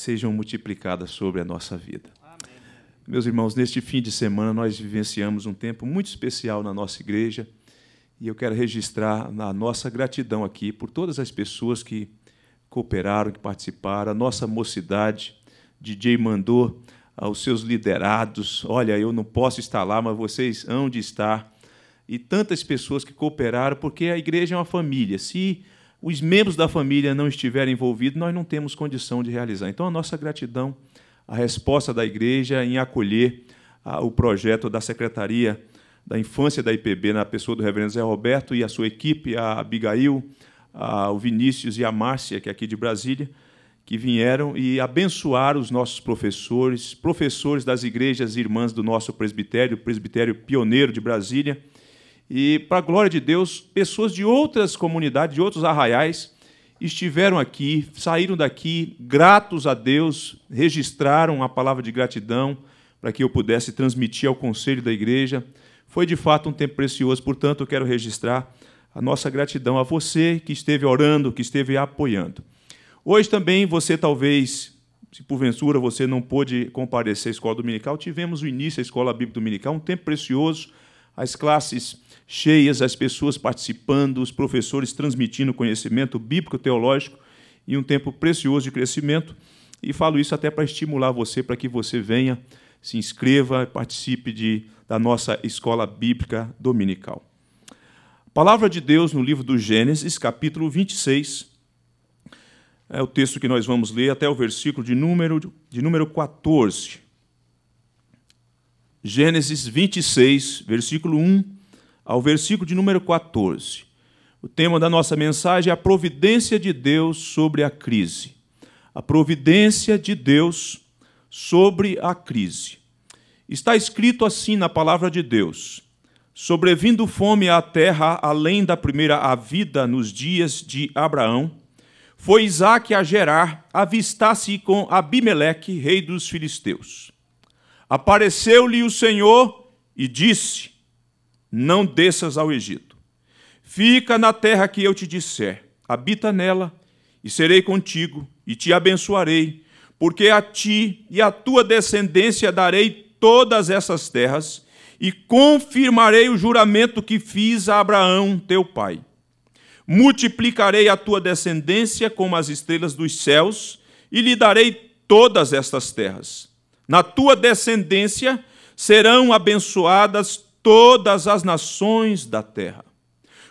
sejam multiplicadas sobre a nossa vida. Amém. Meus irmãos, neste fim de semana nós vivenciamos um tempo muito especial na nossa igreja e eu quero registrar a nossa gratidão aqui por todas as pessoas que cooperaram, que participaram, a nossa mocidade, DJ mandou aos ah, seus liderados, olha, eu não posso estar lá, mas vocês hão de estar, e tantas pessoas que cooperaram, porque a igreja é uma família. Se os membros da família não estiverem envolvidos, nós não temos condição de realizar. Então, a nossa gratidão, a resposta da igreja em acolher ah, o projeto da Secretaria da Infância da IPB, na pessoa do reverendo Zé Roberto e a sua equipe, a Abigail, o Vinícius e a Márcia, que é aqui de Brasília, que vieram e abençoaram os nossos professores, professores das igrejas irmãs do nosso presbitério, presbitério pioneiro de Brasília, e, para a glória de Deus, pessoas de outras comunidades, de outros arraiais, estiveram aqui, saíram daqui gratos a Deus, registraram a palavra de gratidão para que eu pudesse transmitir ao conselho da igreja. Foi de fato um tempo precioso, portanto, eu quero registrar a nossa gratidão a você que esteve orando, que esteve apoiando. Hoje também você talvez, se porventura você não pôde comparecer à escola dominical, tivemos o início da escola bíblica dominical, um tempo precioso as classes cheias, as pessoas participando, os professores transmitindo conhecimento bíblico-teológico e um tempo precioso de crescimento. E falo isso até para estimular você, para que você venha, se inscreva, participe de, da nossa escola bíblica dominical. palavra de Deus no livro do Gênesis, capítulo 26, é o texto que nós vamos ler até o versículo de número, de número 14. Gênesis 26, versículo 1 ao versículo de número 14. O tema da nossa mensagem é a providência de Deus sobre a crise. A providência de Deus sobre a crise. Está escrito assim na palavra de Deus: Sobrevindo fome à terra, além da primeira vida nos dias de Abraão, foi Isaac a Gerar, avistasse com Abimeleque, rei dos filisteus. Apareceu-lhe o Senhor e disse: Não desças ao Egito. Fica na terra que eu te disser, habita nela, e serei contigo, e te abençoarei, porque a ti e à tua descendência darei todas essas terras, e confirmarei o juramento que fiz a Abraão, teu pai. Multiplicarei a tua descendência como as estrelas dos céus, e lhe darei todas estas terras na tua descendência serão abençoadas todas as nações da terra.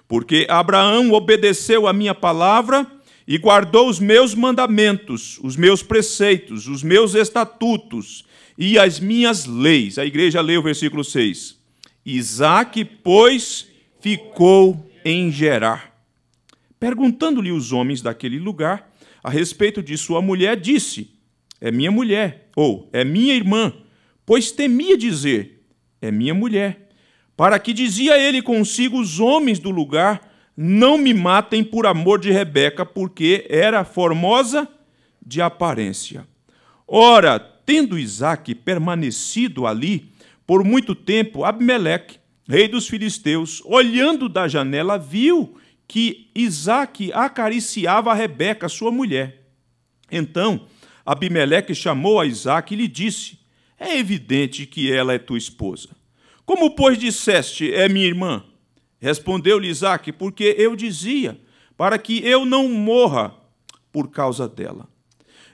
Porque Abraão obedeceu a minha palavra e guardou os meus mandamentos, os meus preceitos, os meus estatutos e as minhas leis. A igreja leu o versículo 6. Isaac, pois, ficou em Gerar. Perguntando-lhe os homens daquele lugar a respeito de sua mulher, disse: É minha mulher ou é minha irmã, pois temia dizer, é minha mulher. Para que dizia ele consigo os homens do lugar, não me matem por amor de Rebeca, porque era formosa de aparência. Ora, tendo Isaac permanecido ali por muito tempo, Abimeleque, rei dos filisteus, olhando da janela, viu que Isaac acariciava a Rebeca, sua mulher. Então, Abimeleque chamou a Isaac e lhe disse: É evidente que ela é tua esposa. Como, pois, disseste, é minha irmã? Respondeu-lhe Isaac, porque eu dizia, para que eu não morra por causa dela.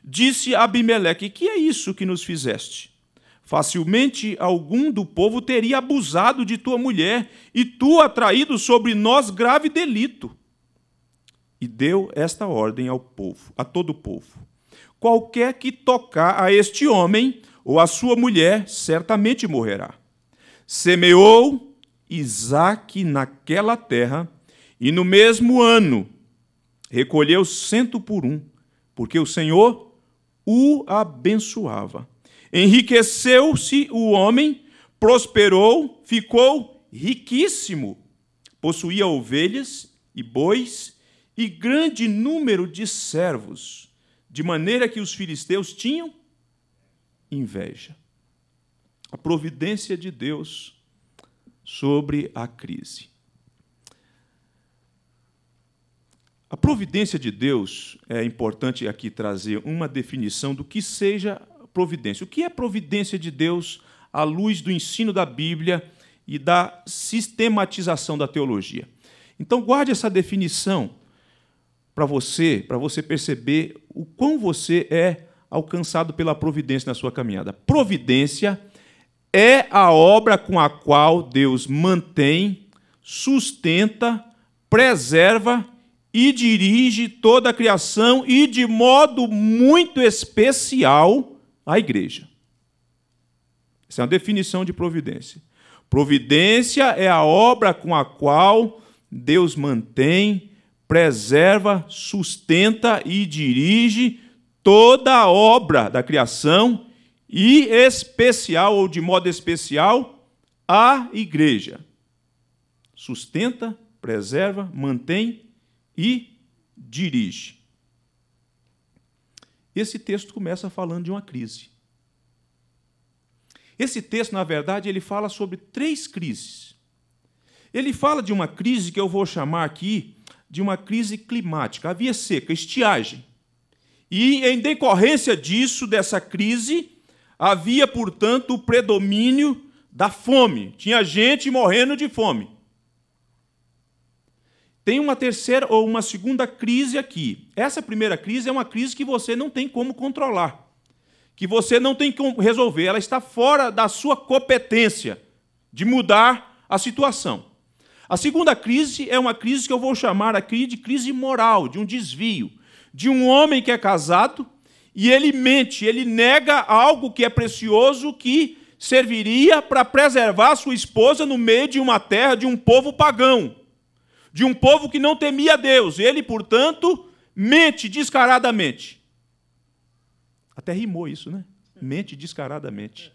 Disse Abimeleque: Que é isso que nos fizeste? Facilmente algum do povo teria abusado de tua mulher, e tu atraído sobre nós grave delito. E deu esta ordem ao povo, a todo o povo Qualquer que tocar a este homem ou a sua mulher certamente morrerá. Semeou Isaac naquela terra, e no mesmo ano recolheu cento por um, porque o Senhor o abençoava. Enriqueceu-se o homem, prosperou, ficou riquíssimo. Possuía ovelhas e bois e grande número de servos de maneira que os filisteus tinham inveja. A providência de Deus sobre a crise. A providência de Deus é importante aqui trazer uma definição do que seja providência. O que é providência de Deus à luz do ensino da Bíblia e da sistematização da teologia? Então, guarde essa definição para você, para você perceber o quão você é alcançado pela providência na sua caminhada. Providência é a obra com a qual Deus mantém, sustenta, preserva e dirige toda a criação e de modo muito especial a igreja. Essa é a definição de providência. Providência é a obra com a qual Deus mantém, preserva, sustenta e dirige toda a obra da criação, e especial, ou de modo especial, a igreja. Sustenta, preserva, mantém e dirige. Esse texto começa falando de uma crise. Esse texto, na verdade, ele fala sobre três crises. Ele fala de uma crise que eu vou chamar aqui de uma crise climática. Havia seca, estiagem. E em decorrência disso, dessa crise, havia, portanto, o predomínio da fome. Tinha gente morrendo de fome. Tem uma terceira ou uma segunda crise aqui. Essa primeira crise é uma crise que você não tem como controlar, que você não tem como resolver. Ela está fora da sua competência de mudar a situação. A segunda crise é uma crise que eu vou chamar aqui de crise moral, de um desvio, de um homem que é casado e ele mente, ele nega algo que é precioso que serviria para preservar sua esposa no meio de uma terra de um povo pagão, de um povo que não temia Deus. Ele, portanto, mente descaradamente. Até rimou isso, né? Mente descaradamente.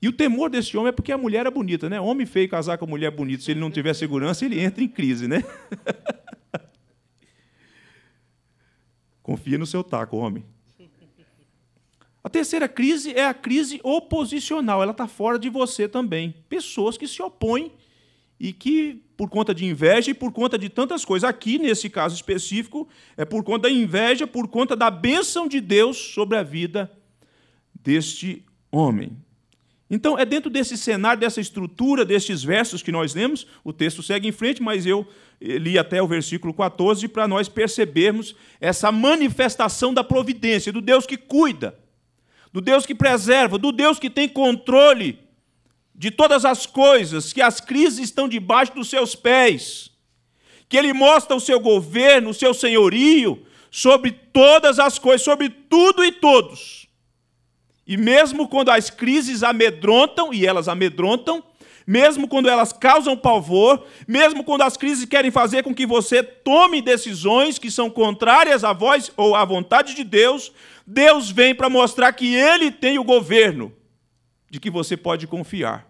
E o temor desse homem é porque a mulher é bonita, né? Homem feio casar com mulher bonita, se ele não tiver segurança, ele entra em crise, né? Confia no seu taco, homem. A terceira crise é a crise oposicional, ela está fora de você também. Pessoas que se opõem e que, por conta de inveja e por conta de tantas coisas, aqui nesse caso específico, é por conta da inveja, por conta da bênção de Deus sobre a vida deste homem. Então, é dentro desse cenário, dessa estrutura, destes versos que nós lemos, o texto segue em frente, mas eu eh, li até o versículo 14 para nós percebermos essa manifestação da providência, do Deus que cuida, do Deus que preserva, do Deus que tem controle de todas as coisas, que as crises estão debaixo dos seus pés, que ele mostra o seu governo, o seu senhorio sobre todas as coisas, sobre tudo e todos. E mesmo quando as crises amedrontam, e elas amedrontam, mesmo quando elas causam pavor, mesmo quando as crises querem fazer com que você tome decisões que são contrárias à voz ou à vontade de Deus, Deus vem para mostrar que Ele tem o governo, de que você pode confiar,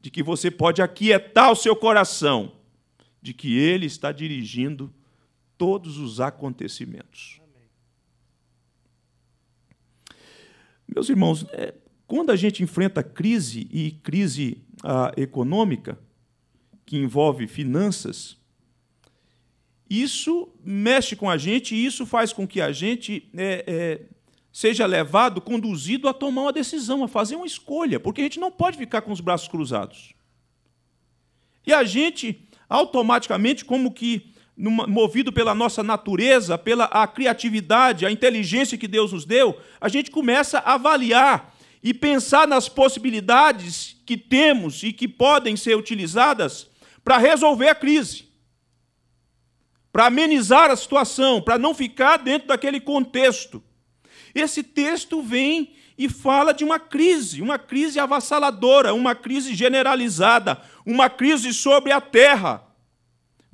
de que você pode aquietar o seu coração, de que Ele está dirigindo todos os acontecimentos. Meus irmãos, é, quando a gente enfrenta crise e crise ah, econômica, que envolve finanças, isso mexe com a gente e isso faz com que a gente é, é, seja levado, conduzido a tomar uma decisão, a fazer uma escolha, porque a gente não pode ficar com os braços cruzados. E a gente automaticamente, como que movido pela nossa natureza, pela a criatividade, a inteligência que Deus nos deu, a gente começa a avaliar e pensar nas possibilidades que temos e que podem ser utilizadas para resolver a crise, para amenizar a situação, para não ficar dentro daquele contexto. Esse texto vem e fala de uma crise, uma crise avassaladora, uma crise generalizada, uma crise sobre a terra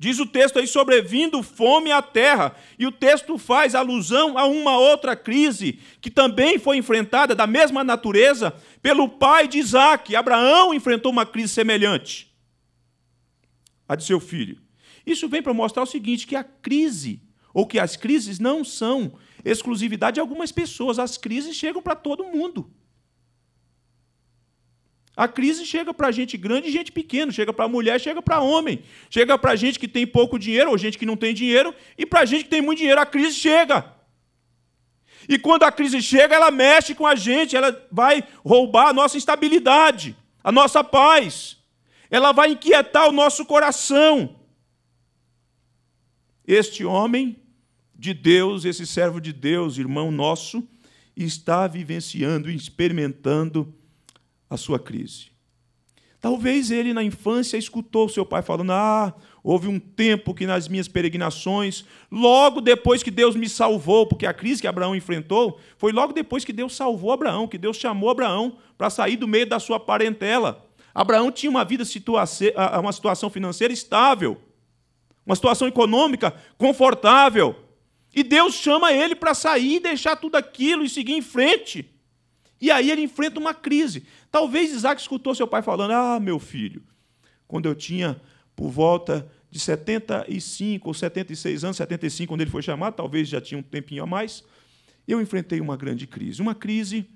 Diz o texto aí, sobrevindo fome à terra. E o texto faz alusão a uma outra crise, que também foi enfrentada da mesma natureza pelo pai de Isaac. Abraão enfrentou uma crise semelhante à de seu filho. Isso vem para mostrar o seguinte: que a crise, ou que as crises, não são exclusividade de algumas pessoas, as crises chegam para todo mundo. A crise chega para gente grande e gente pequena, chega para mulher, chega para homem, chega para gente que tem pouco dinheiro ou gente que não tem dinheiro e para gente que tem muito dinheiro. A crise chega. E quando a crise chega, ela mexe com a gente, ela vai roubar a nossa estabilidade, a nossa paz, ela vai inquietar o nosso coração. Este homem de Deus, esse servo de Deus, irmão nosso, está vivenciando, experimentando a sua crise. Talvez ele, na infância, escutou seu pai falando: Ah, houve um tempo que nas minhas peregrinações, logo depois que Deus me salvou, porque a crise que Abraão enfrentou foi logo depois que Deus salvou Abraão, que Deus chamou Abraão para sair do meio da sua parentela. Abraão tinha uma vida, uma situação financeira estável, uma situação econômica confortável. E Deus chama ele para sair, deixar tudo aquilo e seguir em frente. E aí ele enfrenta uma crise. Talvez Isaac escutou seu pai falando: Ah, meu filho, quando eu tinha por volta de 75 ou 76 anos, 75, quando ele foi chamado, talvez já tinha um tempinho a mais, eu enfrentei uma grande crise. Uma crise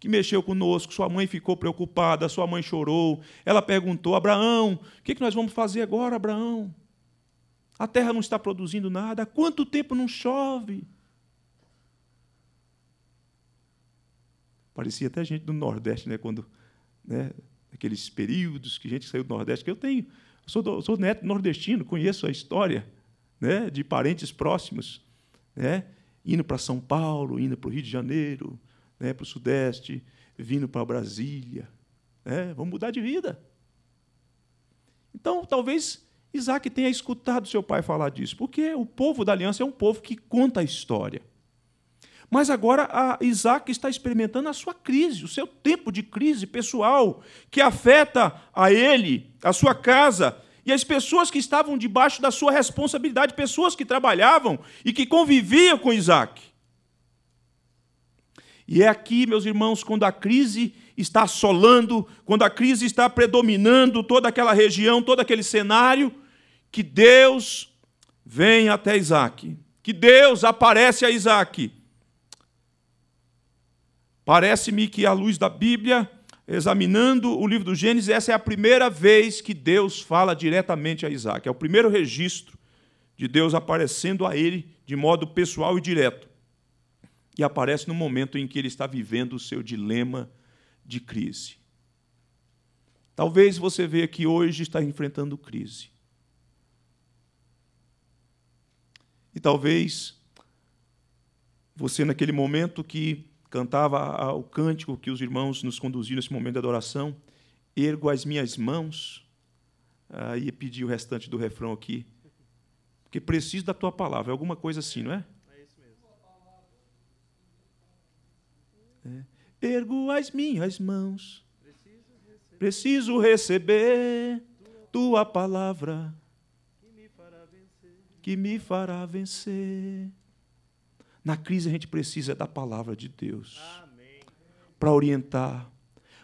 que mexeu conosco, sua mãe ficou preocupada, sua mãe chorou, ela perguntou: Abraão, o que, é que nós vamos fazer agora, Abraão? A terra não está produzindo nada, há quanto tempo não chove? Parecia até gente do Nordeste, né? Quando, né? Aqueles períodos que a gente saiu do Nordeste, que eu tenho. sou, do, sou neto nordestino, conheço a história né? de parentes próximos, né? indo para São Paulo, indo para o Rio de Janeiro, né? para o Sudeste, vindo para Brasília. Né? Vamos mudar de vida. Então, talvez Isaac tenha escutado seu pai falar disso, porque o povo da aliança é um povo que conta a história. Mas agora a Isaac está experimentando a sua crise, o seu tempo de crise pessoal, que afeta a ele, a sua casa e as pessoas que estavam debaixo da sua responsabilidade, pessoas que trabalhavam e que conviviam com Isaac. E é aqui, meus irmãos, quando a crise está assolando, quando a crise está predominando toda aquela região, todo aquele cenário, que Deus vem até Isaac, que Deus aparece a Isaac Parece-me que, à luz da Bíblia, examinando o livro do Gênesis, essa é a primeira vez que Deus fala diretamente a Isaac. É o primeiro registro de Deus aparecendo a ele de modo pessoal e direto. E aparece no momento em que ele está vivendo o seu dilema de crise. Talvez você veja que hoje está enfrentando crise. E talvez você, naquele momento que cantava o cântico que os irmãos nos conduziram nesse momento de adoração, ergo as minhas mãos, ah, e pedi o restante do refrão aqui, porque preciso da tua palavra, é alguma coisa assim, não é? É isso mesmo. É. Ergo as minhas mãos, preciso receber, preciso receber tua palavra que me fará vencer. Que me fará vencer. Na crise a gente precisa da palavra de Deus para orientar,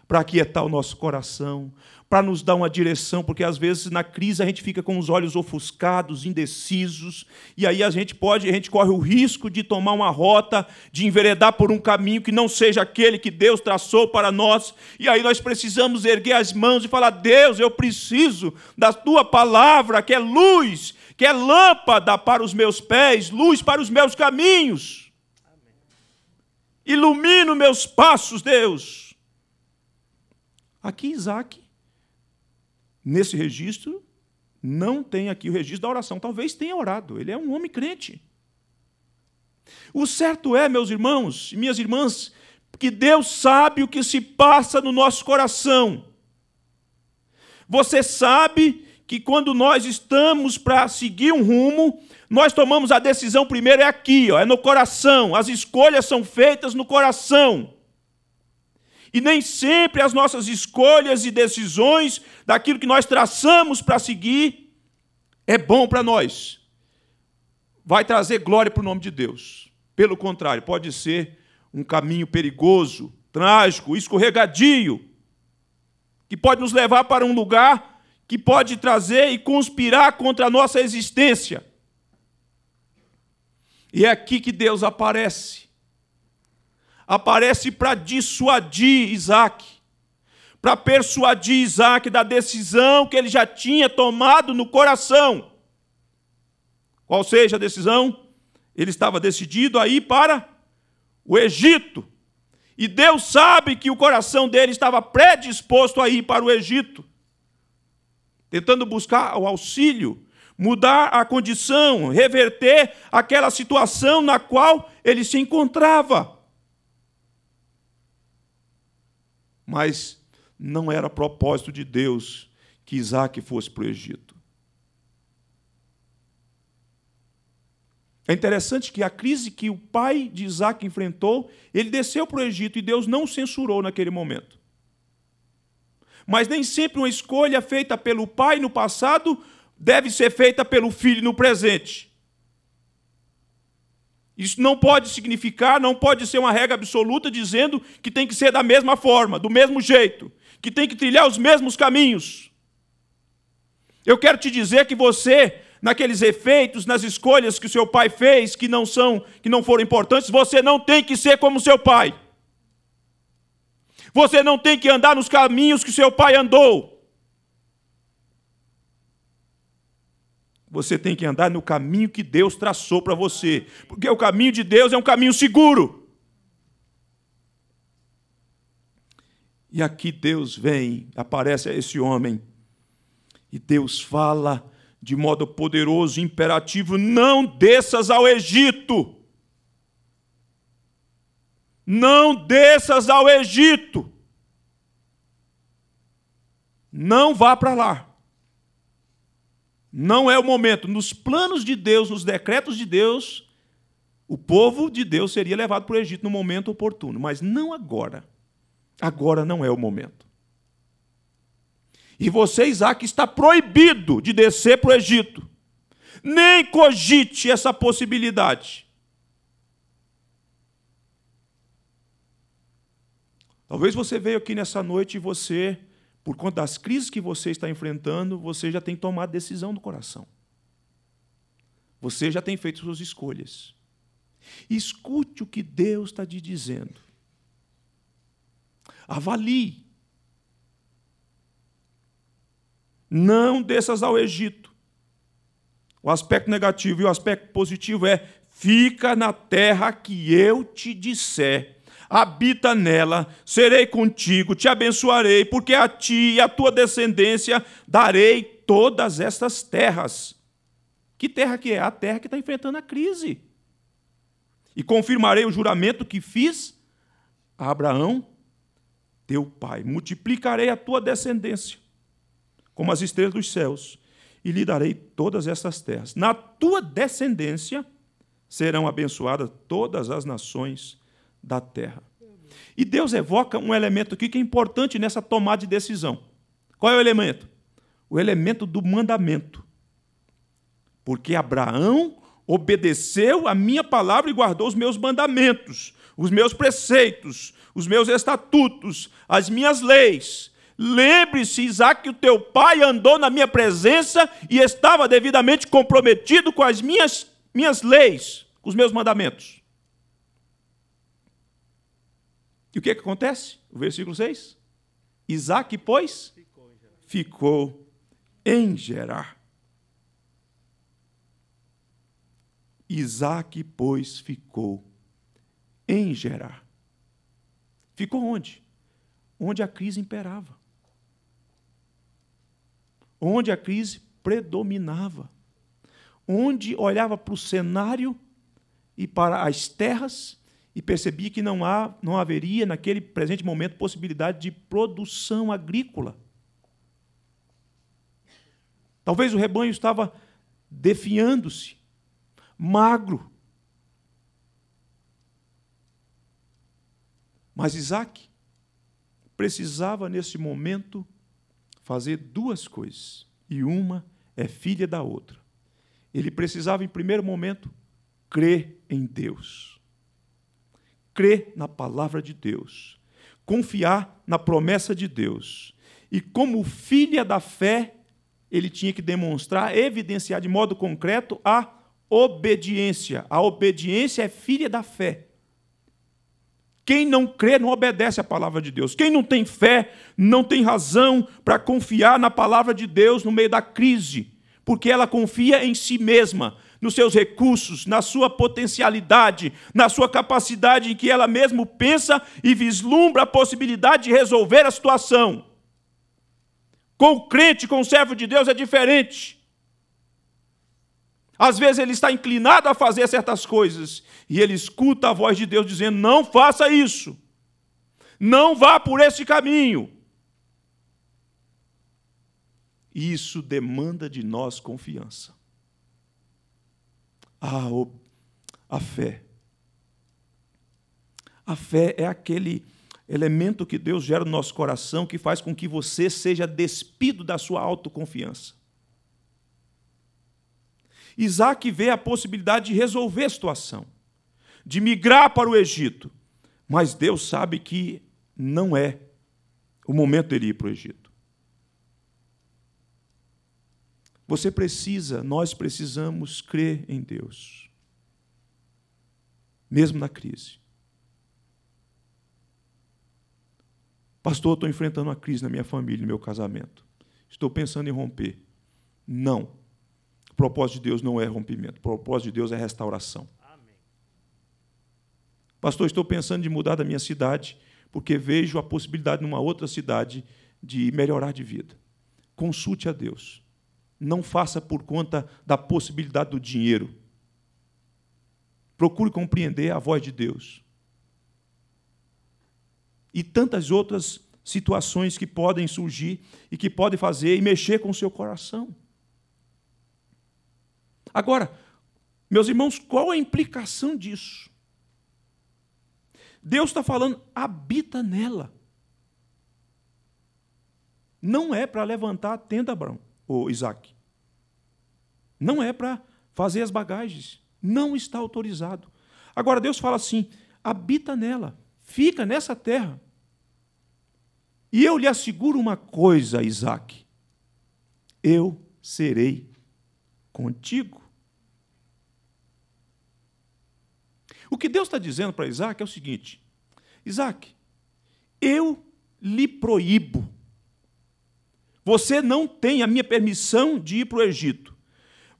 para aquietar o nosso coração, para nos dar uma direção, porque às vezes na crise a gente fica com os olhos ofuscados, indecisos, e aí a gente pode, a gente corre o risco de tomar uma rota, de enveredar por um caminho que não seja aquele que Deus traçou para nós, e aí nós precisamos erguer as mãos e falar: "Deus, eu preciso da tua palavra, que é luz, que é lâmpada para os meus pés, luz para os meus caminhos. Ilumina os meus passos, Deus. Aqui Isaac, nesse registro, não tem aqui o registro da oração. Talvez tenha orado, ele é um homem crente. O certo é, meus irmãos e minhas irmãs, que Deus sabe o que se passa no nosso coração. Você sabe que quando nós estamos para seguir um rumo, nós tomamos a decisão primeiro é aqui, ó, é no coração. As escolhas são feitas no coração. E nem sempre as nossas escolhas e decisões daquilo que nós traçamos para seguir é bom para nós. Vai trazer glória para o nome de Deus. Pelo contrário, pode ser um caminho perigoso, trágico, escorregadio, que pode nos levar para um lugar que pode trazer e conspirar contra a nossa existência. E é aqui que Deus aparece. Aparece para dissuadir Isaac, para persuadir Isaac da decisão que ele já tinha tomado no coração. Qual seja a decisão? Ele estava decidido a ir para o Egito. E Deus sabe que o coração dele estava predisposto a ir para o Egito tentando buscar o auxílio, mudar a condição, reverter aquela situação na qual ele se encontrava. Mas não era propósito de Deus que Isaac fosse para o Egito. É interessante que a crise que o pai de Isaac enfrentou, ele desceu para o Egito e Deus não censurou naquele momento mas nem sempre uma escolha feita pelo pai no passado deve ser feita pelo filho no presente. Isso não pode significar, não pode ser uma regra absoluta dizendo que tem que ser da mesma forma, do mesmo jeito, que tem que trilhar os mesmos caminhos. Eu quero te dizer que você, naqueles efeitos, nas escolhas que o seu pai fez, que não são, que não foram importantes, você não tem que ser como seu pai. Você não tem que andar nos caminhos que seu pai andou. Você tem que andar no caminho que Deus traçou para você, porque o caminho de Deus é um caminho seguro. E aqui Deus vem, aparece a esse homem, e Deus fala de modo poderoso, imperativo: não desças ao Egito. Não desças ao Egito. Não vá para lá. Não é o momento. Nos planos de Deus, nos decretos de Deus, o povo de Deus seria levado para o Egito no momento oportuno, mas não agora. Agora não é o momento. E você, Isaac, está proibido de descer para o Egito. Nem cogite essa possibilidade. Talvez você veio aqui nessa noite e você por conta das crises que você está enfrentando, você já tem tomado decisão do coração. Você já tem feito suas escolhas. Escute o que Deus está te dizendo. Avalie. Não desças ao Egito. O aspecto negativo e o aspecto positivo é: fica na terra que eu te disser habita nela, serei contigo, te abençoarei, porque a ti e à tua descendência darei todas estas terras. Que terra que é? A terra que está enfrentando a crise. E confirmarei o juramento que fiz a Abraão, teu pai. Multiplicarei a tua descendência como as estrelas dos céus e lhe darei todas estas terras. Na tua descendência serão abençoadas todas as nações da terra. E Deus evoca um elemento aqui que é importante nessa tomada de decisão. Qual é o elemento? O elemento do mandamento. Porque Abraão obedeceu a minha palavra e guardou os meus mandamentos, os meus preceitos, os meus estatutos, as minhas leis. Lembre-se, Isaac, que o teu pai andou na minha presença e estava devidamente comprometido com as minhas, minhas leis, com os meus mandamentos. E o que, é que acontece? O versículo 6. Isaac, pois, ficou em Gerar. Isaac, pois, ficou em Gerar. Ficou onde? Onde a crise imperava. Onde a crise predominava. Onde olhava para o cenário e para as terras e percebi que não, há, não haveria, naquele presente momento, possibilidade de produção agrícola. Talvez o rebanho estava defiando-se, magro. Mas Isaac precisava, nesse momento, fazer duas coisas, e uma é filha da outra. Ele precisava, em primeiro momento, crer em Deus crer na palavra de Deus, confiar na promessa de Deus. E como filha da fé, ele tinha que demonstrar, evidenciar de modo concreto a obediência. A obediência é filha da fé. Quem não crê não obedece à palavra de Deus. Quem não tem fé não tem razão para confiar na palavra de Deus no meio da crise, porque ela confia em si mesma nos seus recursos, na sua potencialidade, na sua capacidade em que ela mesmo pensa e vislumbra a possibilidade de resolver a situação. Com o crente, com o servo de Deus é diferente. Às vezes ele está inclinado a fazer certas coisas e ele escuta a voz de Deus dizendo: não faça isso, não vá por esse caminho. Isso demanda de nós confiança a, a fé. A fé é aquele elemento que Deus gera no nosso coração que faz com que você seja despido da sua autoconfiança. Isaac vê a possibilidade de resolver a situação, de migrar para o Egito, mas Deus sabe que não é o momento dele ir para o Egito. Você precisa, nós precisamos crer em Deus, mesmo na crise. Pastor, estou enfrentando uma crise na minha família, no meu casamento. Estou pensando em romper. Não. O propósito de Deus não é rompimento. O propósito de Deus é restauração. Amém. Pastor, estou pensando em mudar da minha cidade, porque vejo a possibilidade numa outra cidade de melhorar de vida. Consulte a Deus não faça por conta da possibilidade do dinheiro. Procure compreender a voz de Deus. E tantas outras situações que podem surgir e que podem fazer e mexer com o seu coração. Agora, meus irmãos, qual a implicação disso? Deus está falando, habita nela. Não é para levantar a tenda, Abraão, ou Isaac. Não é para fazer as bagagens. Não está autorizado. Agora, Deus fala assim: habita nela, fica nessa terra. E eu lhe asseguro uma coisa, Isaac: eu serei contigo. O que Deus está dizendo para Isaac é o seguinte: Isaac, eu lhe proíbo. Você não tem a minha permissão de ir para o Egito.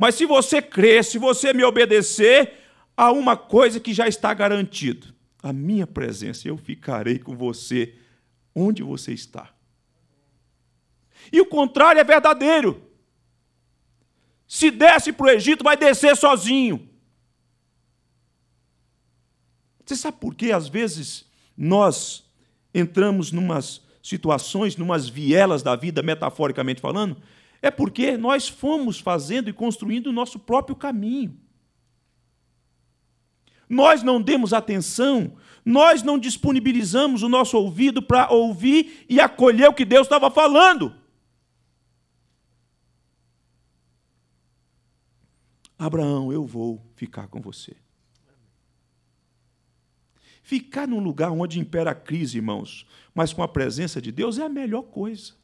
Mas se você crer, se você me obedecer, há uma coisa que já está garantido: a minha presença. Eu ficarei com você onde você está. E o contrário é verdadeiro. Se desce para o Egito, vai descer sozinho. Você sabe por que às vezes nós entramos numas situações, numas vielas da vida, metaforicamente falando, é porque nós fomos fazendo e construindo o nosso próprio caminho. Nós não demos atenção, nós não disponibilizamos o nosso ouvido para ouvir e acolher o que Deus estava falando. Abraão, eu vou ficar com você. Ficar num lugar onde impera a crise, irmãos, mas com a presença de Deus é a melhor coisa.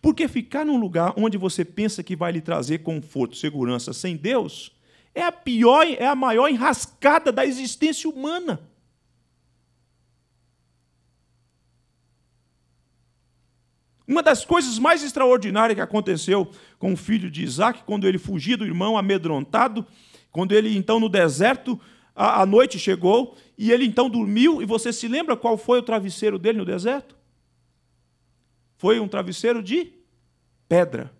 Porque ficar num lugar onde você pensa que vai lhe trazer conforto, segurança sem Deus, é a pior, é a maior enrascada da existência humana. Uma das coisas mais extraordinárias que aconteceu com o filho de Isaac, quando ele fugiu do irmão amedrontado, quando ele, então, no deserto, a, noite chegou e ele então dormiu. E você se lembra qual foi o travesseiro dele no deserto? Foi um travesseiro de pedra.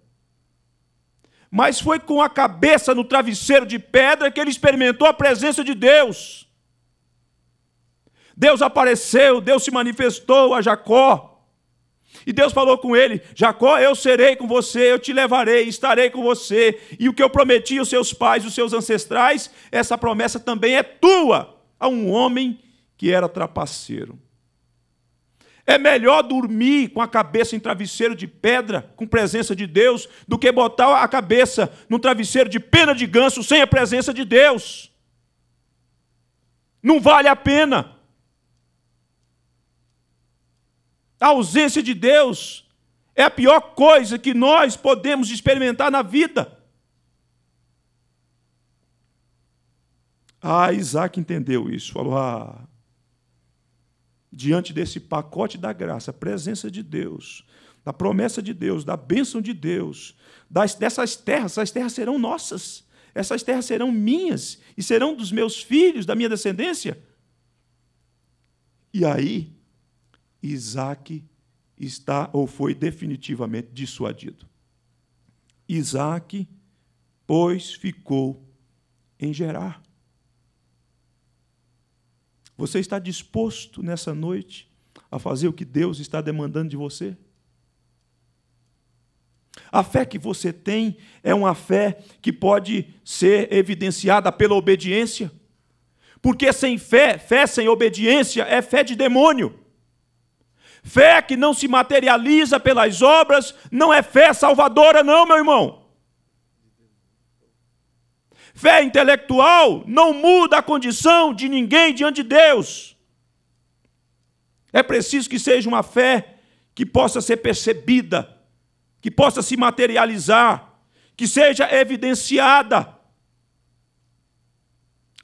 Mas foi com a cabeça no travesseiro de pedra que ele experimentou a presença de Deus. Deus apareceu, Deus se manifestou a Jacó. E Deus falou com ele: Jacó, eu serei com você, eu te levarei, estarei com você. E o que eu prometi aos seus pais, os seus ancestrais, essa promessa também é tua a um homem que era trapaceiro. É melhor dormir com a cabeça em travesseiro de pedra, com presença de Deus, do que botar a cabeça num travesseiro de pena de ganso sem a presença de Deus. Não vale a pena. A ausência de Deus é a pior coisa que nós podemos experimentar na vida. Ah, Isaac entendeu isso. Falou: Ah, diante desse pacote da graça, a presença de Deus, da promessa de Deus, da bênção de Deus, das, dessas terras, essas terras serão nossas, essas terras serão minhas e serão dos meus filhos, da minha descendência. E aí, Isaac está ou foi definitivamente dissuadido. Isaac, pois, ficou em Gerar. Você está disposto nessa noite a fazer o que Deus está demandando de você? A fé que você tem é uma fé que pode ser evidenciada pela obediência. Porque sem fé, fé sem obediência é fé de demônio. Fé que não se materializa pelas obras não é fé salvadora, não, meu irmão. Fé intelectual não muda a condição de ninguém diante de Deus. É preciso que seja uma fé que possa ser percebida, que possa se materializar, que seja evidenciada.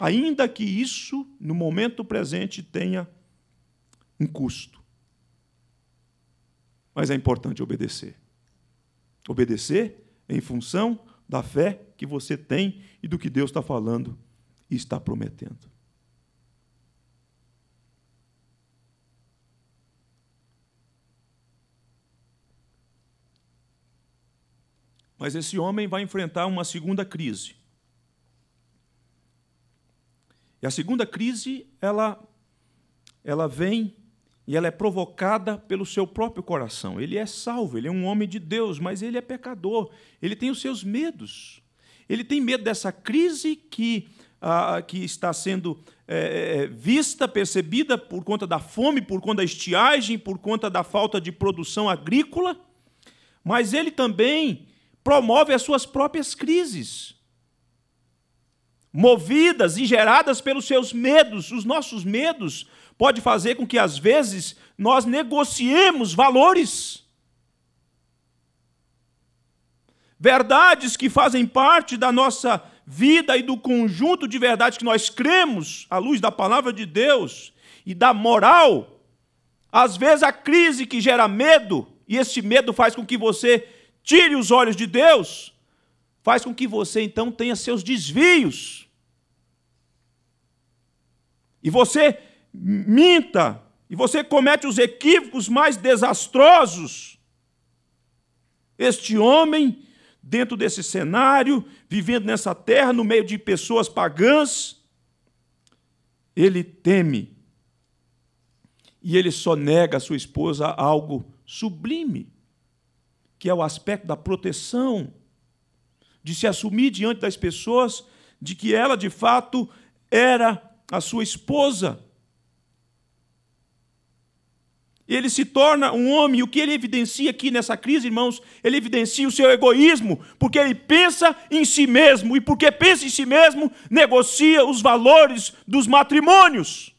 Ainda que isso, no momento presente, tenha um custo. Mas é importante obedecer. Obedecer em função da fé que você tem e do que Deus está falando e está prometendo. Mas esse homem vai enfrentar uma segunda crise. E a segunda crise, ela, ela vem e ela é provocada pelo seu próprio coração. Ele é salvo, ele é um homem de Deus, mas ele é pecador, ele tem os seus medos. Ele tem medo dessa crise que, ah, que está sendo é, vista, percebida por conta da fome, por conta da estiagem, por conta da falta de produção agrícola. Mas ele também promove as suas próprias crises, movidas e geradas pelos seus medos. Os nossos medos pode fazer com que às vezes nós negociemos valores verdades que fazem parte da nossa vida e do conjunto de verdades que nós cremos à luz da palavra de Deus e da moral. Às vezes a crise que gera medo, e esse medo faz com que você tire os olhos de Deus, faz com que você então tenha seus desvios. E você minta, e você comete os equívocos mais desastrosos. Este homem dentro desse cenário, vivendo nessa terra, no meio de pessoas pagãs, ele teme. E ele só nega à sua esposa algo sublime, que é o aspecto da proteção, de se assumir diante das pessoas de que ela de fato era a sua esposa. Ele se torna um homem, o que ele evidencia aqui nessa crise, irmãos, ele evidencia o seu egoísmo, porque ele pensa em si mesmo, e porque pensa em si mesmo, negocia os valores dos matrimônios.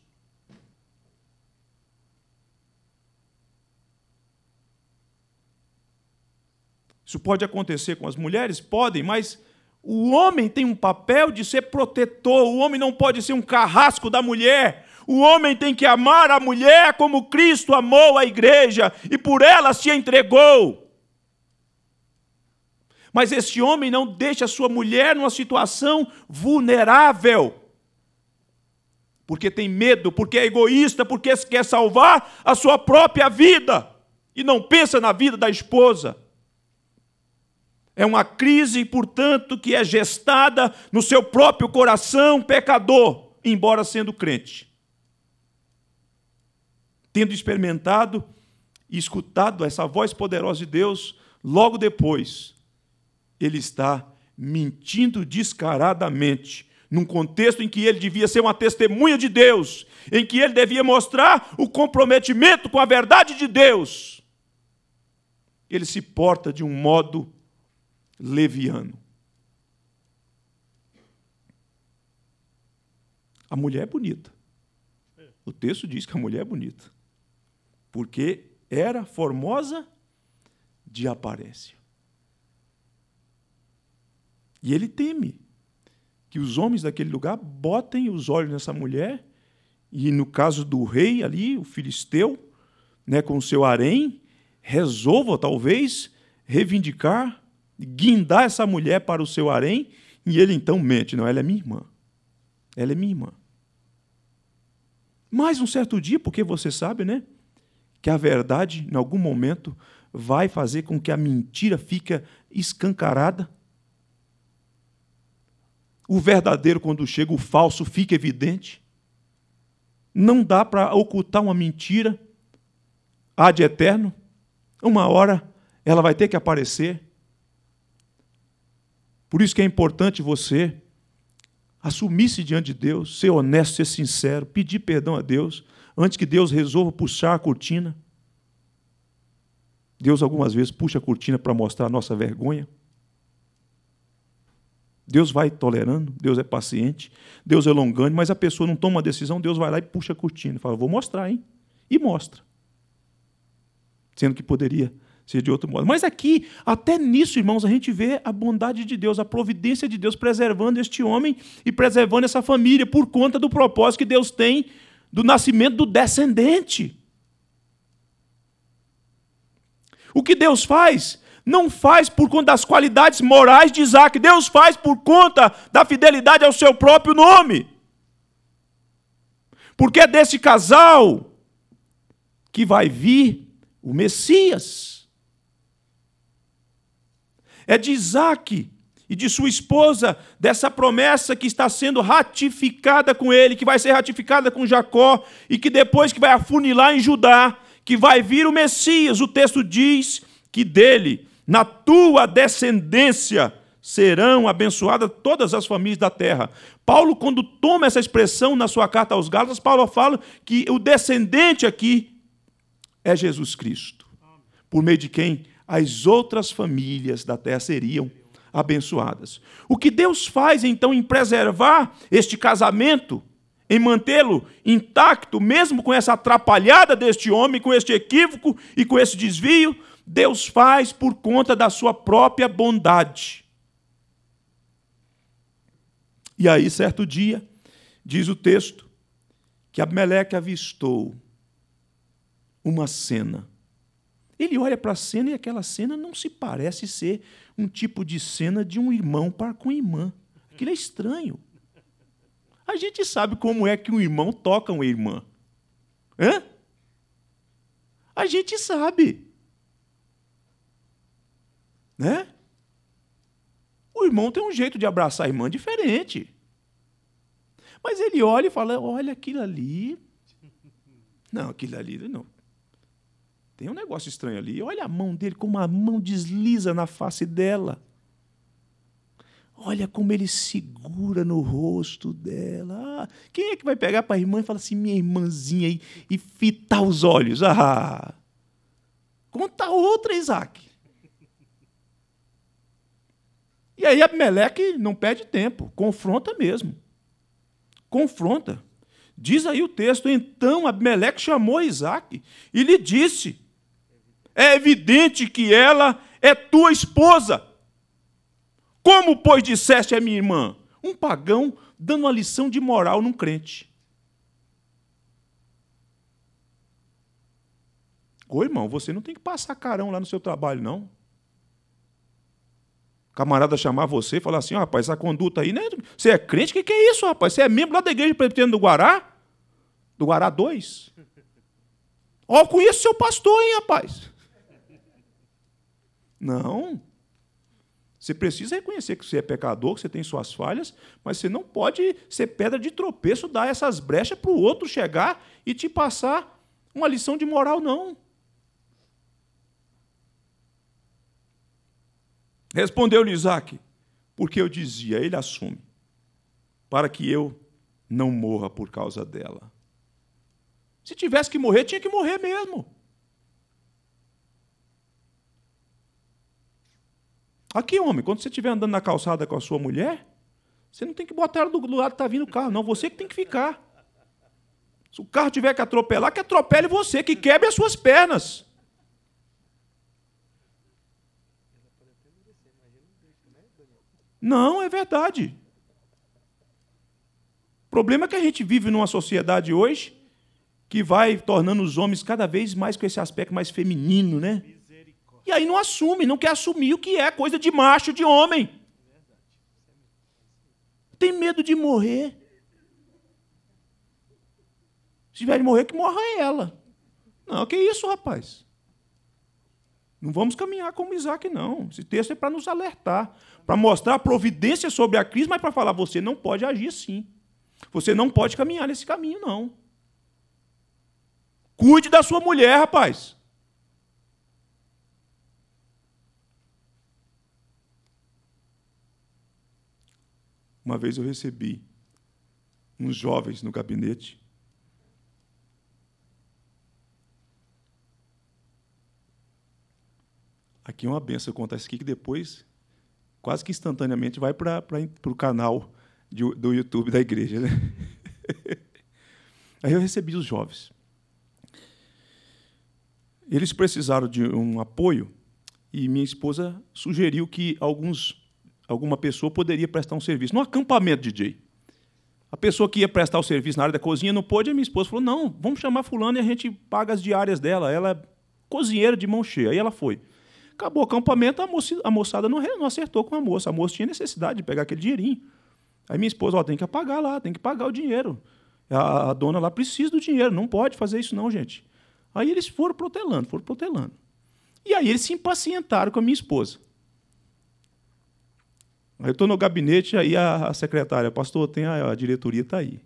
Isso pode acontecer com as mulheres? Podem, mas o homem tem um papel de ser protetor, o homem não pode ser um carrasco da mulher. O homem tem que amar a mulher como Cristo amou a igreja e por ela se entregou. Mas este homem não deixa a sua mulher numa situação vulnerável. Porque tem medo, porque é egoísta, porque quer salvar a sua própria vida e não pensa na vida da esposa. É uma crise, portanto, que é gestada no seu próprio coração pecador, embora sendo crente tendo experimentado e escutado essa voz poderosa de Deus, logo depois, ele está mentindo descaradamente, num contexto em que ele devia ser uma testemunha de Deus, em que ele devia mostrar o comprometimento com a verdade de Deus. Ele se porta de um modo leviano. A mulher é bonita. O texto diz que a mulher é bonita porque era formosa de aparência. E ele teme que os homens daquele lugar botem os olhos nessa mulher, e no caso do rei ali, o filisteu, né, com o seu harém, resolva talvez reivindicar, guindar essa mulher para o seu harém, e ele então mente: não, ela é minha irmã. Ela é minha irmã. Mas um certo dia, porque você sabe, né? que a verdade, em algum momento, vai fazer com que a mentira fique escancarada? O verdadeiro, quando chega, o falso fica evidente? Não dá para ocultar uma mentira há de eterno? Uma hora ela vai ter que aparecer. Por isso que é importante você assumir-se diante de Deus, ser honesto, ser sincero, pedir perdão a Deus, antes que Deus resolva puxar a cortina. Deus algumas vezes puxa a cortina para mostrar a nossa vergonha. Deus vai tolerando, Deus é paciente, Deus é longânimo, mas a pessoa não toma uma decisão, Deus vai lá e puxa a cortina, fala: "Vou mostrar, hein?" E mostra. Sendo que poderia ser de outro modo. Mas aqui, até nisso, irmãos, a gente vê a bondade de Deus, a providência de Deus preservando este homem e preservando essa família por conta do propósito que Deus tem do nascimento do descendente. O que Deus faz? Não faz por conta das qualidades morais de Isaac, Deus faz por conta da fidelidade ao seu próprio nome. Porque é desse casal que vai vir o Messias. É de Isaac e de sua esposa, dessa promessa que está sendo ratificada com ele, que vai ser ratificada com Jacó e que depois que vai afunilar em Judá, que vai vir o Messias. O texto diz que dele, na tua descendência, serão abençoadas todas as famílias da terra. Paulo, quando toma essa expressão na sua carta aos Gálatas, Paulo fala que o descendente aqui é Jesus Cristo, por meio de quem as outras famílias da terra seriam abençoadas. O que Deus faz então em preservar este casamento, em mantê-lo intacto, mesmo com essa atrapalhada deste homem, com este equívoco e com esse desvio, Deus faz por conta da sua própria bondade. E aí, certo dia, diz o texto, que Abimeleque avistou uma cena. Ele olha para a cena e aquela cena não se parece ser um tipo de cena de um irmão par com irmã. Aquilo é estranho. A gente sabe como é que um irmão toca uma irmã. Hã? A gente sabe. Né? O irmão tem um jeito de abraçar a irmã diferente. Mas ele olha e fala: olha aquilo ali. Não, aquilo ali não. Tem um negócio estranho ali. Olha a mão dele, como a mão desliza na face dela. Olha como ele segura no rosto dela. Ah, quem é que vai pegar para a irmã e falar assim, minha irmãzinha, e, e fitar os olhos? Ah! Conta outra, Isaac. E aí Abimeleque não perde tempo, confronta mesmo. Confronta. Diz aí o texto: então Abimeleque chamou Isaac e lhe disse: é evidente que ela é tua esposa. Como, pois, disseste é minha irmã? Um pagão dando uma lição de moral num crente. Ô irmão, você não tem que passar carão lá no seu trabalho, não. Camarada chamar você e falar assim: oh, rapaz, essa conduta aí, né? Você é crente? O que, que é isso, rapaz? Você é membro lá da igreja presbiteriana do Guará? Do Guará 2? Ó, oh, conheço seu pastor, hein, rapaz? Não. Você precisa reconhecer que você é pecador, que você tem suas falhas, mas você não pode ser pedra de tropeço, dar essas brechas para o outro chegar e te passar uma lição de moral, não. Respondeu-lhe Isaac, porque eu dizia, ele assume, para que eu não morra por causa dela. Se tivesse que morrer, tinha que morrer mesmo. Aqui, homem, quando você estiver andando na calçada com a sua mulher, você não tem que botar ela do lado que está vindo o carro, não. Você que tem que ficar. Se o carro tiver que atropelar, que atropele você, que quebre as suas pernas. Não, é verdade. O problema é que a gente vive numa sociedade hoje que vai tornando os homens cada vez mais com esse aspecto mais feminino, né? E aí não assume, não quer assumir o que é coisa de macho, de homem. Tem medo de morrer. Se tiver de morrer, que morra ela. Não, que isso, rapaz. Não vamos caminhar como Isaac, não. Esse texto é para nos alertar, para mostrar a providência sobre a crise, mas para falar: você não pode agir assim. Você não pode caminhar nesse caminho, não. Cuide da sua mulher, rapaz. Uma vez eu recebi uns jovens no gabinete. Aqui é uma benção contar isso aqui, que depois, quase que instantaneamente, vai para o canal de, do YouTube da igreja. Né? Aí eu recebi os jovens. Eles precisaram de um apoio e minha esposa sugeriu que alguns alguma pessoa poderia prestar um serviço. No acampamento, DJ. A pessoa que ia prestar o serviço na área da cozinha não pôde, a minha esposa falou: não, vamos chamar fulano e a gente paga as diárias dela. Ela é cozinheira de mão cheia. Aí ela foi. Acabou o acampamento, a, moça, a moçada não, não acertou com a moça. A moça tinha necessidade de pegar aquele dinheirinho. Aí minha esposa, ó, tem que pagar lá, tem que pagar o dinheiro. A, a dona lá precisa do dinheiro, não pode fazer isso, não, gente. Aí eles foram protelando, foram protelando. E aí eles se impacientaram com a minha esposa. Aí eu estou no gabinete, aí a, a secretária, pastor, tem a, a diretoria, está aí.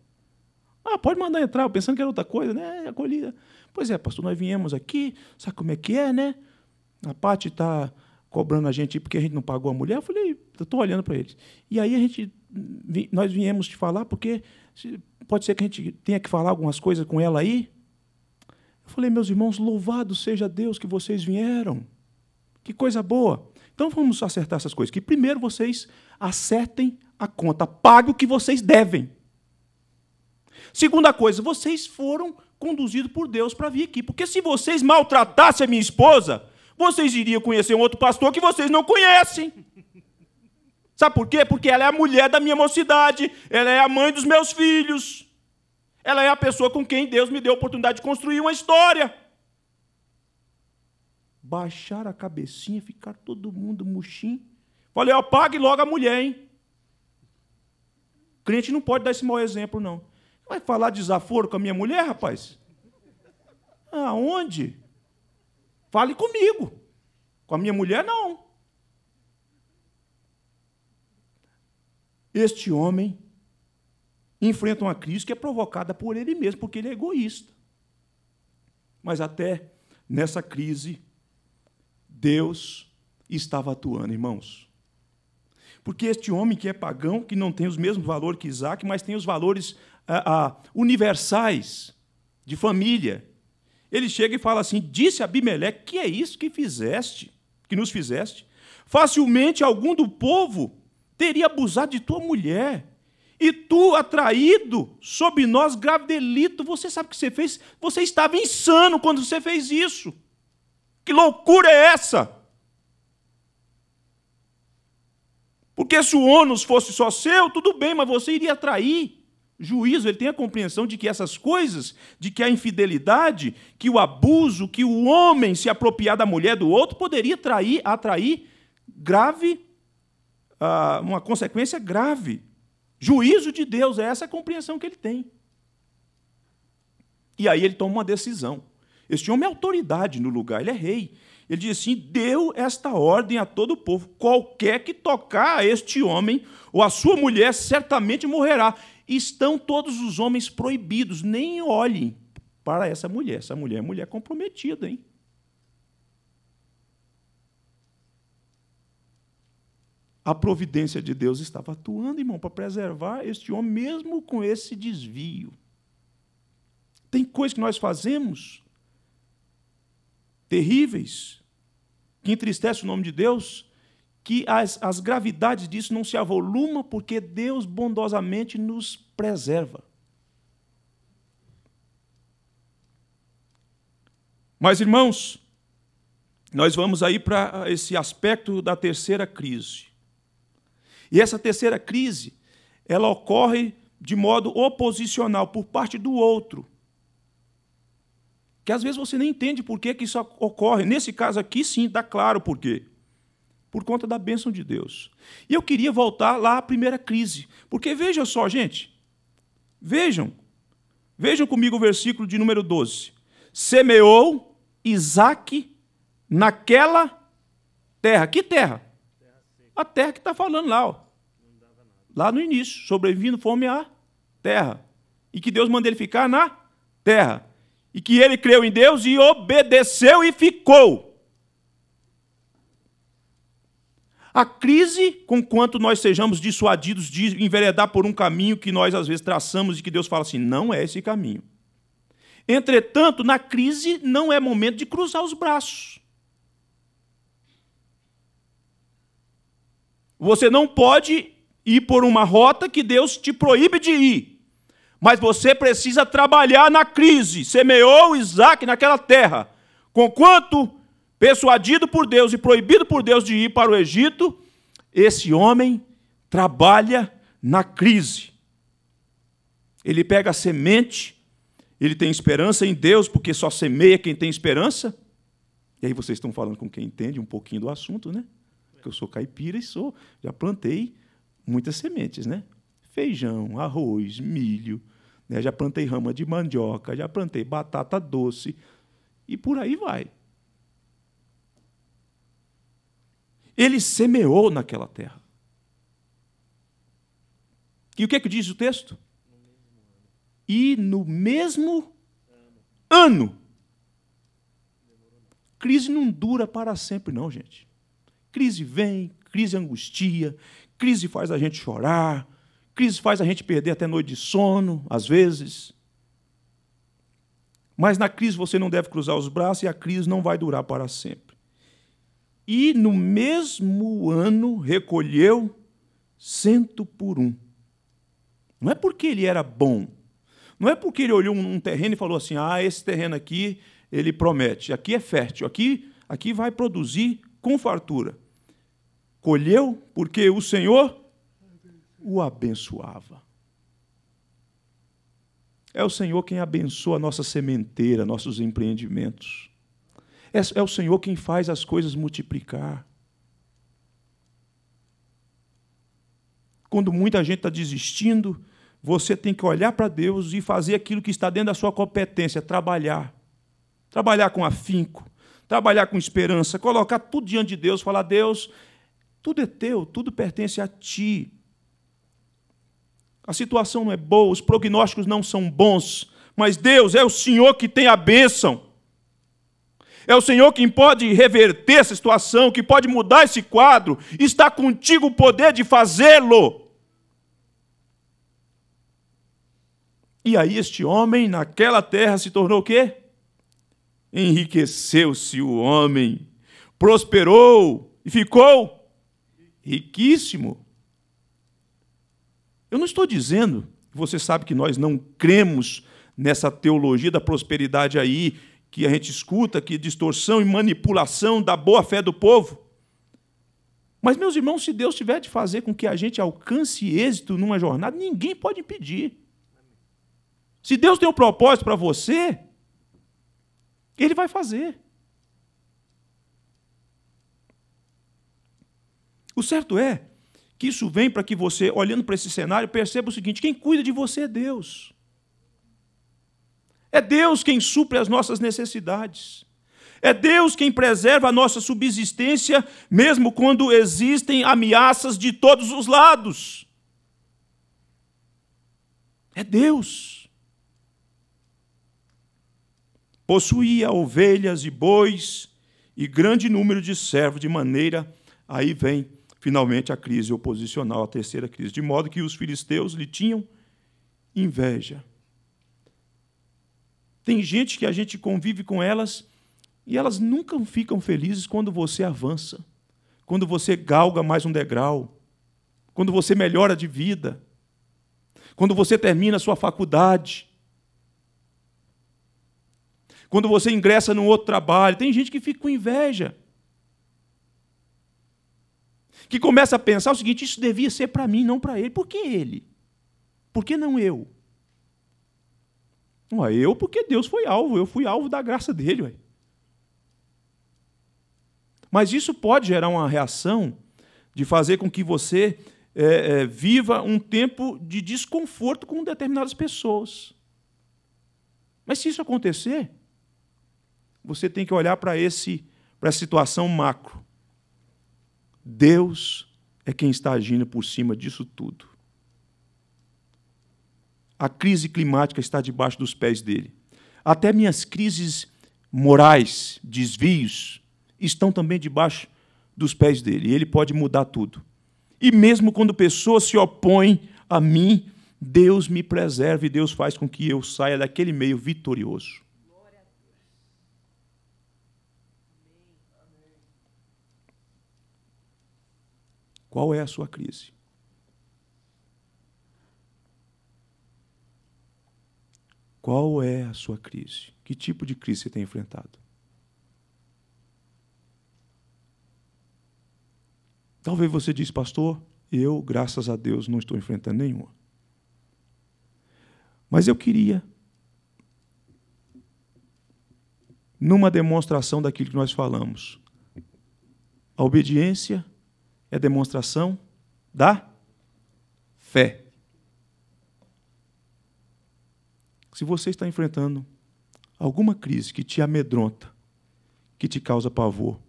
Ah, pode mandar entrar, pensando que era outra coisa, né? É acolhida. Pois é, pastor, nós viemos aqui, sabe como é que é, né? A parte está cobrando a gente porque a gente não pagou a mulher. Eu falei, estou olhando para eles. E aí a gente, nós viemos te falar porque pode ser que a gente tenha que falar algumas coisas com ela aí. Eu falei, meus irmãos, louvado seja Deus que vocês vieram. Que coisa boa. Então vamos acertar essas coisas. Que primeiro vocês acertem a conta, pague o que vocês devem. Segunda coisa, vocês foram conduzidos por Deus para vir aqui, porque se vocês maltratassem a minha esposa, vocês iriam conhecer um outro pastor que vocês não conhecem. Sabe por quê? Porque ela é a mulher da minha mocidade, ela é a mãe dos meus filhos. Ela é a pessoa com quem Deus me deu a oportunidade de construir uma história baixar a cabecinha, ficar todo mundo murchinho. Falei, ó, pague logo a mulher, hein? cliente não pode dar esse mau exemplo, não. Vai falar desaforo com a minha mulher, rapaz? Aonde? Fale comigo. Com a minha mulher, não. Este homem enfrenta uma crise que é provocada por ele mesmo, porque ele é egoísta. Mas até nessa crise, Deus estava atuando, irmãos. Porque este homem que é pagão, que não tem os mesmos valores que Isaac, mas tem os valores ah, ah, universais, de família, ele chega e fala assim: Disse Abimeleque, que é isso que fizeste, que nos fizeste? Facilmente algum do povo teria abusado de tua mulher. E tu, atraído sobre nós, grave delito. Você sabe o que você fez? Você estava insano quando você fez isso. Que loucura é essa? Porque se o ônus fosse só seu, tudo bem, mas você iria atrair juízo, ele tem a compreensão de que essas coisas, de que a infidelidade, que o abuso, que o homem se apropriar da mulher do outro, poderia trair, atrair grave, uh, uma consequência grave. Juízo de Deus, é essa a compreensão que ele tem. E aí ele toma uma decisão. Este homem é autoridade no lugar, ele é rei. Ele diz assim: deu esta ordem a todo o povo: qualquer que tocar a este homem ou a sua mulher certamente morrerá. Estão todos os homens proibidos, nem olhem para essa mulher. Essa mulher é mulher comprometida, hein? A providência de Deus estava atuando, irmão, para preservar este homem, mesmo com esse desvio. Tem coisa que nós fazemos terríveis, que entristece o nome de Deus, que as, as gravidades disso não se avoluma, porque Deus bondosamente nos preserva. Mas, irmãos, nós vamos aí para esse aspecto da terceira crise. E essa terceira crise, ela ocorre de modo oposicional por parte do outro que às vezes você nem entende por que, que isso ocorre. Nesse caso aqui, sim, está claro por quê. Por conta da bênção de Deus. E eu queria voltar lá à primeira crise. Porque veja só, gente. Vejam. Vejam comigo o versículo de número 12. Semeou Isaac naquela terra. Que terra? A terra que está falando lá, ó. Lá no início, sobrevindo fome à terra. E que Deus mandou ele ficar na terra e que ele creu em Deus e obedeceu e ficou. A crise, com quanto nós sejamos dissuadidos de enveredar por um caminho que nós às vezes traçamos e que Deus fala assim, não é esse caminho. Entretanto, na crise não é momento de cruzar os braços. Você não pode ir por uma rota que Deus te proíbe de ir. Mas você precisa trabalhar na crise. Semeou Isaac naquela terra. Conquanto persuadido por Deus e proibido por Deus de ir para o Egito, esse homem trabalha na crise. Ele pega a semente, ele tem esperança em Deus, porque só semeia quem tem esperança. E aí vocês estão falando com quem entende um pouquinho do assunto, né? Porque eu sou caipira e sou, já plantei muitas sementes, né? Feijão, arroz, milho, né? Já plantei rama de mandioca, já plantei batata doce e por aí vai. Ele semeou naquela terra. E o que é que diz o texto? E no mesmo ano. Crise não dura para sempre, não, gente. Crise vem, crise angustia, crise faz a gente chorar, crise faz a gente perder até noite de sono, às vezes. Mas na crise você não deve cruzar os braços e a crise não vai durar para sempre. E no mesmo ano recolheu cento por um. Não é porque ele era bom. Não é porque ele olhou um terreno e falou assim: ah, esse terreno aqui ele promete, aqui é fértil, aqui, aqui vai produzir com fartura. Colheu porque o Senhor o abençoava. É o Senhor quem abençoa a nossa sementeira, nossos empreendimentos. É, é, o Senhor quem faz as coisas multiplicar. Quando muita gente está desistindo, você tem que olhar para Deus e fazer aquilo que está dentro da sua competência, trabalhar. Trabalhar com afinco, trabalhar com esperança, colocar tudo diante de Deus, falar: Deus, tudo é teu, tudo pertence a ti a situação não é boa, os prognósticos não são bons, mas Deus é o Senhor que tem a bênção. É o Senhor quem pode reverter essa situação, que pode mudar esse quadro. Está contigo o poder de fazê-lo. E aí este homem naquela terra se tornou o quê? Enriqueceu-se o homem, prosperou e ficou riquíssimo. Eu não estou dizendo, você sabe que nós não cremos nessa teologia da prosperidade aí, que a gente escuta, que distorção e manipulação da boa fé do povo. Mas, meus irmãos, se Deus tiver de fazer com que a gente alcance êxito numa jornada, ninguém pode impedir. Se Deus tem um propósito para você, Ele vai fazer. O certo é que isso vem para que você, olhando para esse cenário, perceba o seguinte: quem cuida de você é Deus. É Deus quem supre as nossas necessidades. É Deus quem preserva a nossa subsistência, mesmo quando existem ameaças de todos os lados. É Deus. Possuía ovelhas e bois e grande número de servos, de maneira, aí vem finalmente a crise oposicional, a terceira crise, de modo que os filisteus lhe tinham inveja. Tem gente que a gente convive com elas e elas nunca ficam felizes quando você avança, quando você galga mais um degrau, quando você melhora de vida, quando você termina a sua faculdade, quando você ingressa num outro trabalho. Tem gente que fica com inveja que começa a pensar o seguinte: isso devia ser para mim, não para ele. Por que ele? Por que não eu? Ué, eu, porque Deus foi alvo, eu fui alvo da graça dele. Ué. Mas isso pode gerar uma reação de fazer com que você é, é, viva um tempo de desconforto com determinadas pessoas. Mas se isso acontecer, você tem que olhar para esse para a situação macro Deus é quem está agindo por cima disso tudo. A crise climática está debaixo dos pés dele. Até minhas crises morais, desvios, estão também debaixo dos pés dele. ele pode mudar tudo. E mesmo quando pessoas se opõem a mim, Deus me preserva e Deus faz com que eu saia daquele meio vitorioso. Qual é a sua crise? Qual é a sua crise? Que tipo de crise você tem enfrentado? Talvez você diz, pastor, eu, graças a Deus, não estou enfrentando nenhuma. Mas eu queria, numa demonstração daquilo que nós falamos, a obediência é demonstração da fé. Se você está enfrentando alguma crise que te amedronta, que te causa pavor,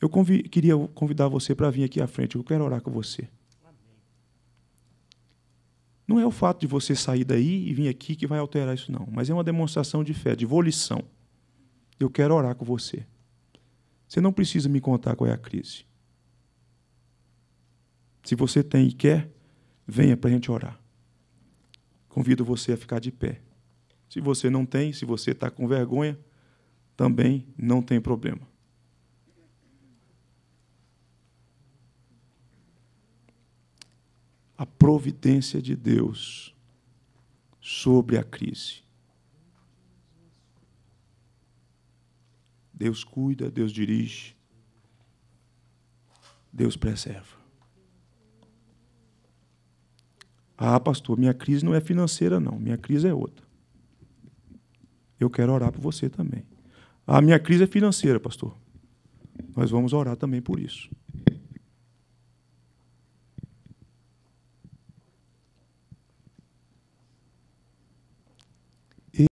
eu convi queria convidar você para vir aqui à frente, eu quero orar com você. Não é o fato de você sair daí e vir aqui que vai alterar isso, não, mas é uma demonstração de fé, de volição. Eu quero orar com você. Você não precisa me contar qual é a crise. Se você tem e quer, venha para a gente orar. Convido você a ficar de pé. Se você não tem, se você está com vergonha, também não tem problema. A providência de Deus sobre a crise. Deus cuida, Deus dirige, Deus preserva. Ah, pastor, minha crise não é financeira, não. Minha crise é outra. Eu quero orar por você também. A ah, minha crise é financeira, pastor. Nós vamos orar também por isso.